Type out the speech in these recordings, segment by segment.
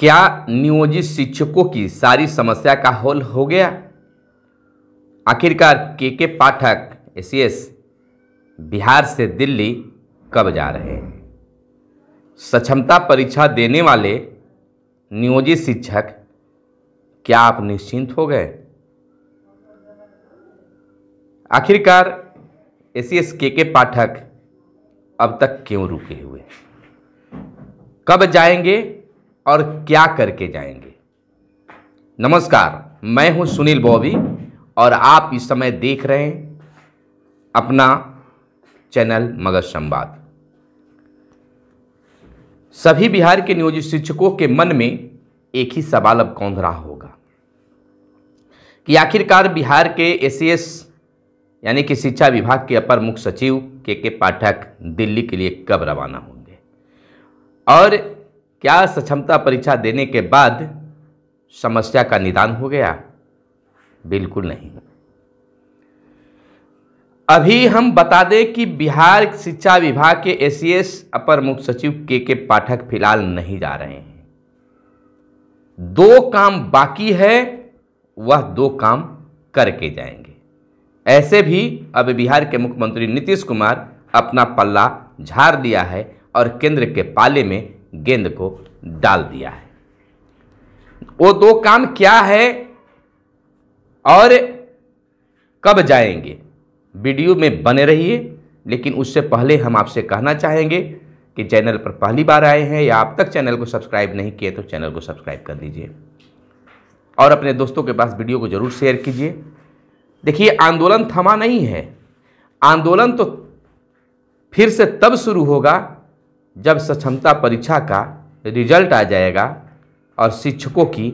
क्या नियोजित शिक्षकों की सारी समस्या का हल हो गया आखिरकार के के पाठक एस बिहार से दिल्ली कब जा रहे हैं सक्षमता परीक्षा देने वाले नियोजित शिक्षक क्या आप निश्चिंत हो गए आखिरकार एस के के पाठक अब तक क्यों रुके हुए कब जाएंगे और क्या करके जाएंगे नमस्कार मैं हूं सुनील बॉबी और आप इस समय देख रहे हैं अपना चैनल मगध संवाद सभी बिहार के नियोजित शिक्षकों के मन में एक ही सवाल अब कौन रहा होगा कि आखिरकार बिहार के एसीएस यानी कि शिक्षा विभाग के अपर मुख्य सचिव के के पाठक दिल्ली के लिए कब रवाना होंगे और क्या सक्षमता परीक्षा देने के बाद समस्या का निदान हो गया बिल्कुल नहीं अभी हम बता दें कि बिहार शिक्षा विभाग के एसीएस अपर मुख्य सचिव के के पाठक फिलहाल नहीं जा रहे हैं दो काम बाकी है वह दो काम करके जाएंगे ऐसे भी अब बिहार के मुख्यमंत्री नीतीश कुमार अपना पल्ला झाड़ दिया है और केंद्र के पाले में गेंद को डाल दिया है वो दो काम क्या है और कब जाएंगे वीडियो में बने रहिए लेकिन उससे पहले हम आपसे कहना चाहेंगे कि चैनल पर पहली बार आए हैं या आप तक चैनल को सब्सक्राइब नहीं किए तो चैनल को सब्सक्राइब कर लीजिए और अपने दोस्तों के पास वीडियो को ज़रूर शेयर कीजिए देखिए आंदोलन थमा नहीं है आंदोलन तो फिर से तब शुरू होगा जब सक्षमता परीक्षा का रिजल्ट आ जाएगा और शिक्षकों की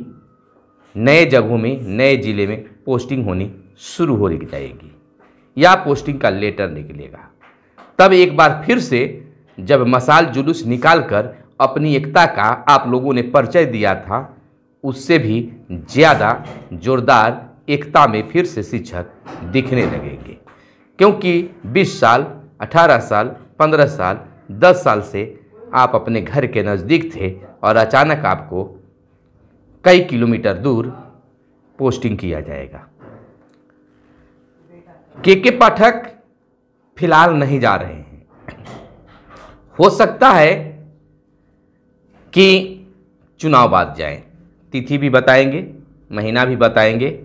नए जगहों में नए ज़िले में पोस्टिंग होनी शुरू हो जाएगी या पोस्टिंग का लेटर निकलेगा तब एक बार फिर से जब मसाल जुलूस निकाल कर अपनी एकता का आप लोगों ने परिचय दिया था उससे भी ज़्यादा जोरदार एकता में फिर से शिक्षक दिखने लगेंगे क्योंकि 20 साल 18 साल 15 साल दस साल से आप अपने घर के नज़दीक थे और अचानक आपको कई किलोमीटर दूर पोस्टिंग किया जाएगा के के पाठक फिलहाल नहीं जा रहे हैं हो सकता है कि चुनाव बाद जाएं तिथि भी बताएंगे महीना भी बताएंगे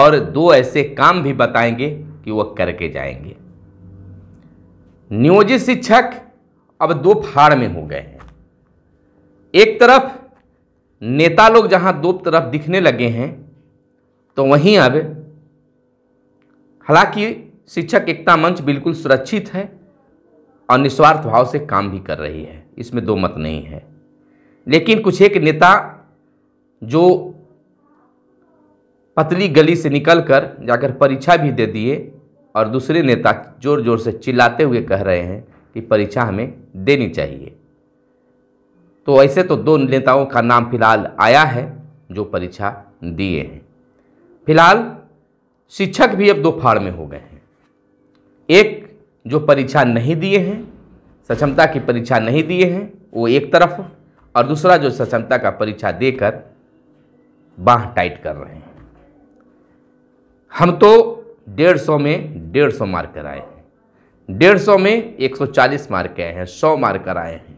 और दो ऐसे काम भी बताएंगे कि वह करके जाएंगे नियोजित शिक्षक अब दो फाड़ में हो गए हैं एक तरफ नेता लोग जहां दो तरफ दिखने लगे हैं तो वहीं अब हालांकि शिक्षक एकता मंच बिल्कुल सुरक्षित है और निस्वार्थ भाव से काम भी कर रही है इसमें दो मत नहीं है लेकिन कुछ एक नेता जो पतली गली से निकलकर जाकर परीक्षा भी दे दिए और दूसरे नेता ज़ोर ज़ोर से चिल्लाते हुए कह रहे हैं की परीक्षा हमें देनी चाहिए तो ऐसे तो दो नेताओं का नाम फिलहाल आया है जो परीक्षा दिए हैं फिलहाल शिक्षक भी अब दो फाड़ में हो गए हैं एक जो परीक्षा नहीं दिए हैं सक्षमता की परीक्षा नहीं दिए हैं वो एक तरफ और दूसरा जो सक्षमता का परीक्षा देकर बाह टाइट कर रहे हैं हम तो डेढ़ सौ में डेढ़ सौ मार्क कराए हैं डेढ़ सौ में एक सौ चालीस मार्क आए हैं सौ मार्कर आए हैं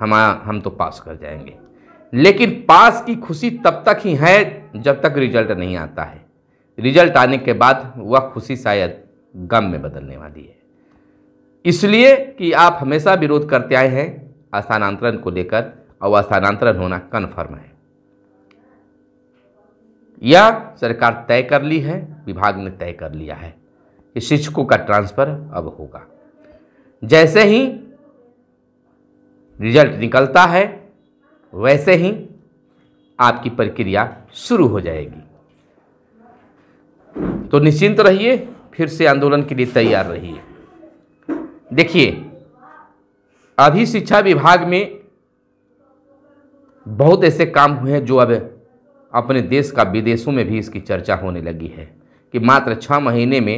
हम हम तो पास कर जाएंगे लेकिन पास की खुशी तब तक ही है जब तक रिजल्ट नहीं आता है रिजल्ट आने के बाद वह खुशी शायद गम में बदलने वाली है इसलिए कि आप हमेशा विरोध करते आए हैं स्थानांतरण को लेकर और स्थानांतरण होना कन्फर्म है यह सरकार तय कर ली है विभाग ने तय कर लिया है शिक्षकों का ट्रांसफ़र अब होगा जैसे ही रिजल्ट निकलता है वैसे ही आपकी प्रक्रिया शुरू हो जाएगी तो निश्चिंत रहिए फिर से आंदोलन के लिए तैयार रहिए देखिए अभी शिक्षा विभाग में बहुत ऐसे काम हुए हैं जो अब अपने देश का विदेशों में भी इसकी चर्चा होने लगी है कि मात्र छः महीने में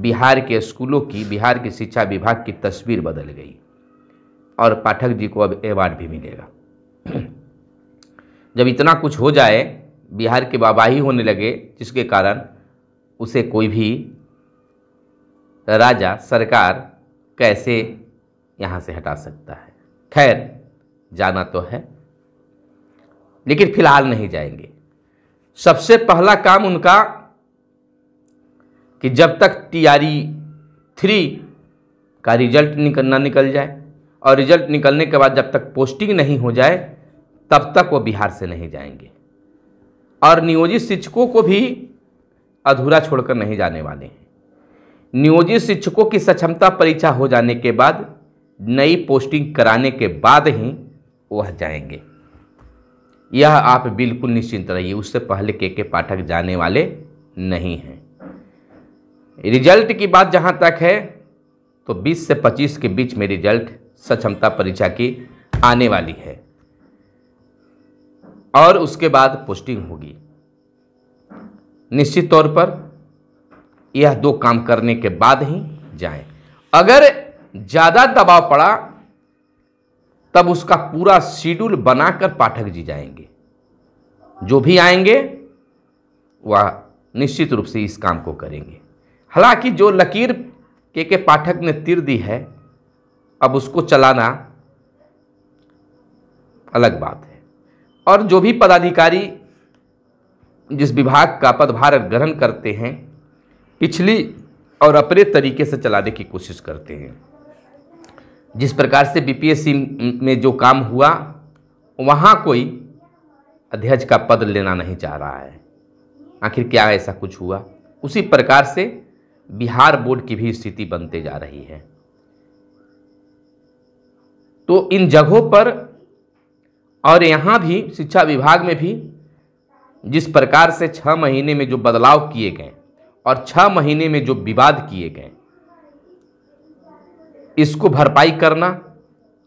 बिहार के स्कूलों की बिहार के शिक्षा विभाग की तस्वीर बदल गई और पाठक जी को अब अवार्ड भी मिलेगा जब इतना कुछ हो जाए बिहार के बाबाही होने लगे जिसके कारण उसे कोई भी राजा सरकार कैसे यहाँ से हटा सकता है खैर जाना तो है लेकिन फिलहाल नहीं जाएंगे सबसे पहला काम उनका कि जब तक टी आर ई थ्री का रिजल्ट निकलना निकल जाए और रिजल्ट निकलने के बाद जब तक पोस्टिंग नहीं हो जाए तब तक वो बिहार से नहीं जाएंगे और नियोजित शिक्षकों को भी अधूरा छोड़कर नहीं जाने वाले हैं नियोजित शिक्षकों की सक्षमता परीक्षा हो जाने के बाद नई पोस्टिंग कराने के बाद ही वह जाएंगे यह आप बिल्कुल निश्चिंत रहिए उससे पहले के के पाठक जाने वाले नहीं हैं रिजल्ट की बात जहां तक है तो 20 से 25 के बीच में रिजल्ट सक्षमता परीक्षा की आने वाली है और उसके बाद पोस्टिंग होगी निश्चित तौर पर यह दो काम करने के बाद ही जाएं अगर ज़्यादा दबाव पड़ा तब उसका पूरा शेड्यूल बनाकर पाठक जी जाएंगे जो भी आएंगे वह निश्चित रूप से इस काम को करेंगे हालांकि जो लकीर के के पाठक ने तीर दी है अब उसको चलाना अलग बात है और जो भी पदाधिकारी जिस विभाग का पदभार ग्रहण करते हैं पिछली और अपने तरीके से चलाने की कोशिश करते हैं जिस प्रकार से बीपीएससी में जो काम हुआ वहाँ कोई अध्यक्ष का पद लेना नहीं चाह रहा है आखिर क्या ऐसा कुछ हुआ उसी प्रकार से बिहार बोर्ड की भी स्थिति बनते जा रही है तो इन जगहों पर और यहाँ भी शिक्षा विभाग में भी जिस प्रकार से छः महीने में जो बदलाव किए गए और छः महीने में जो विवाद किए गए इसको भरपाई करना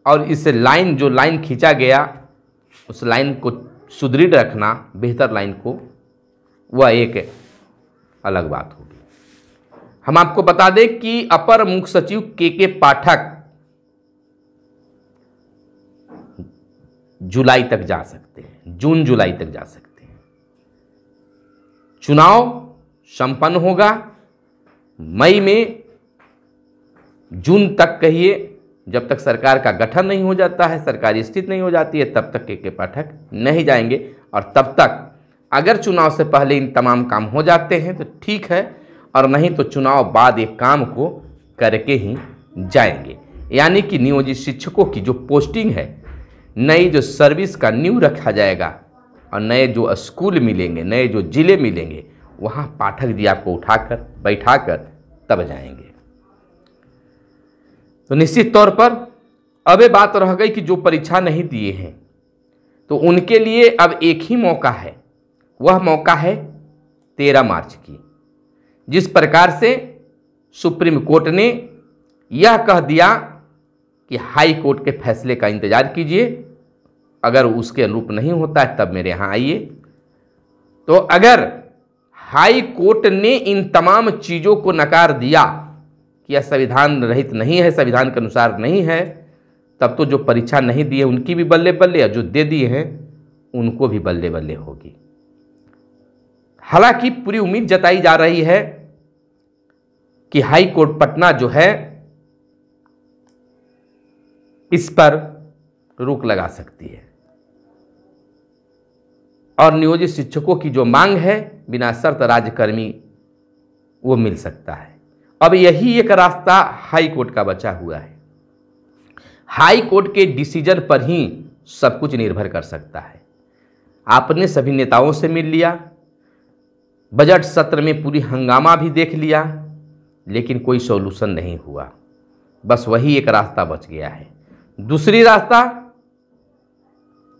और इसे लाइन जो लाइन खींचा गया उस लाइन को सुदृढ़ रखना बेहतर लाइन को वह एक अलग बात होगी हम आपको बता दें कि अपर मुख्य सचिव के के पाठक जुलाई तक जा सकते हैं जून जुलाई तक जा सकते हैं चुनाव संपन्न होगा मई में जून तक कहिए जब तक सरकार का गठन नहीं हो जाता है सरकार स्थित नहीं हो जाती है तब तक के के पाठक नहीं जाएंगे और तब तक अगर चुनाव से पहले इन तमाम काम हो जाते हैं तो ठीक है और नहीं तो चुनाव बाद एक काम को करके ही जाएंगे यानी कि नियोजित शिक्षकों की जो पोस्टिंग है नई जो सर्विस का न्यू रखा जाएगा और नए जो स्कूल मिलेंगे नए जो ज़िले मिलेंगे वहाँ पाठक जी आपको उठाकर बैठाकर तब जाएंगे तो निश्चित तौर पर अब ये बात रह गई कि जो परीक्षा नहीं दिए हैं तो उनके लिए अब एक ही मौका है वह मौका है तेरह मार्च की जिस प्रकार से सुप्रीम कोर्ट ने यह कह दिया कि हाई कोर्ट के फैसले का इंतज़ार कीजिए अगर उसके अनुरूप नहीं होता है तब मेरे यहाँ आइए तो अगर हाई कोर्ट ने इन तमाम चीज़ों को नकार दिया कि यह संविधान रहित नहीं है संविधान के अनुसार नहीं है तब तो जो परीक्षा नहीं दी है उनकी भी बल्ले बल्ले या जो दे दिए हैं उनको भी बल्ले बल्ले होगी हालांकि पूरी उम्मीद जताई जा रही है कि हाई कोर्ट पटना जो है इस पर रोक लगा सकती है और नियोजित शिक्षकों की जो मांग है बिना शर्त राज्यकर्मी वो मिल सकता है अब यही एक रास्ता हाई कोर्ट का बचा हुआ है हाई कोर्ट के डिसीजन पर ही सब कुछ निर्भर कर सकता है आपने सभी नेताओं से मिल लिया बजट सत्र में पूरी हंगामा भी देख लिया लेकिन कोई सॉल्यूशन नहीं हुआ बस वही एक रास्ता बच गया है दूसरी रास्ता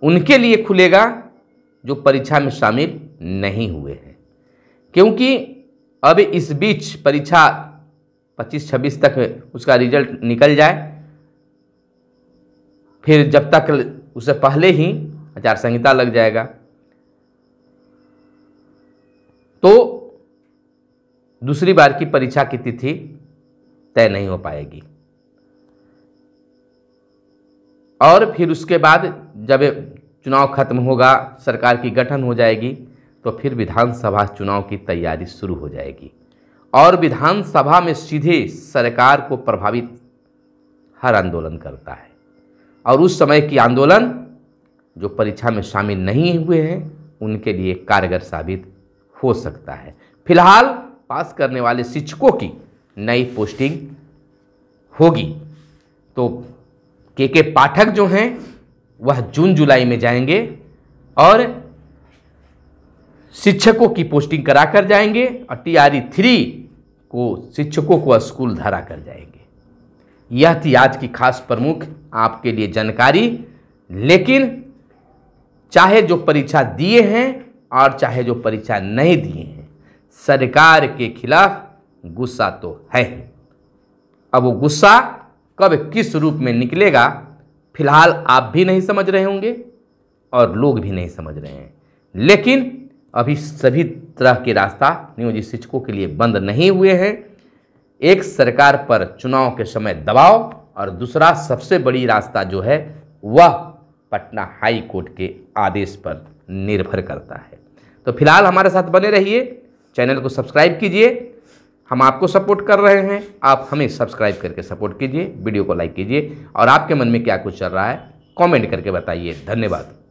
उनके लिए खुलेगा जो परीक्षा में शामिल नहीं हुए हैं क्योंकि अब इस बीच परीक्षा 25-26 तक उसका रिजल्ट निकल जाए फिर जब तक उससे पहले ही आचार संहिता लग जाएगा तो दूसरी बार की परीक्षा की तिथि तय नहीं हो पाएगी और फिर उसके बाद जब चुनाव खत्म होगा सरकार की गठन हो जाएगी तो फिर विधानसभा चुनाव की तैयारी शुरू हो जाएगी और विधानसभा में सीधे सरकार को प्रभावित हर आंदोलन करता है और उस समय की आंदोलन जो परीक्षा में शामिल नहीं हुए हैं उनके लिए कारगर साबित हो सकता है फिलहाल पास करने वाले शिक्षकों की नई पोस्टिंग होगी तो के के पाठक जो हैं वह जून जुलाई में जाएंगे और शिक्षकों की पोस्टिंग करा कर जाएंगे और टी आर थ्री को शिक्षकों को स्कूल धरा कर जाएंगे यह थी आज की खास प्रमुख आपके लिए जानकारी लेकिन चाहे जो परीक्षा दिए हैं और चाहे जो परीक्षा नहीं दिए हैं सरकार के खिलाफ गुस्सा तो है अब वो गुस्सा कब किस रूप में निकलेगा फिलहाल आप भी नहीं समझ रहे होंगे और लोग भी नहीं समझ रहे हैं लेकिन अभी सभी तरह के रास्ता नियोजित शिक्षकों के लिए बंद नहीं हुए हैं एक सरकार पर चुनाव के समय दबाव और दूसरा सबसे बड़ी रास्ता जो है वह पटना हाई कोर्ट के आदेश पर निर्भर करता है तो फिलहाल हमारे साथ बने रहिए चैनल को सब्सक्राइब कीजिए हम आपको सपोर्ट कर रहे हैं आप हमें सब्सक्राइब करके सपोर्ट कीजिए वीडियो को लाइक कीजिए और आपके मन में क्या कुछ चल रहा है कमेंट करके बताइए धन्यवाद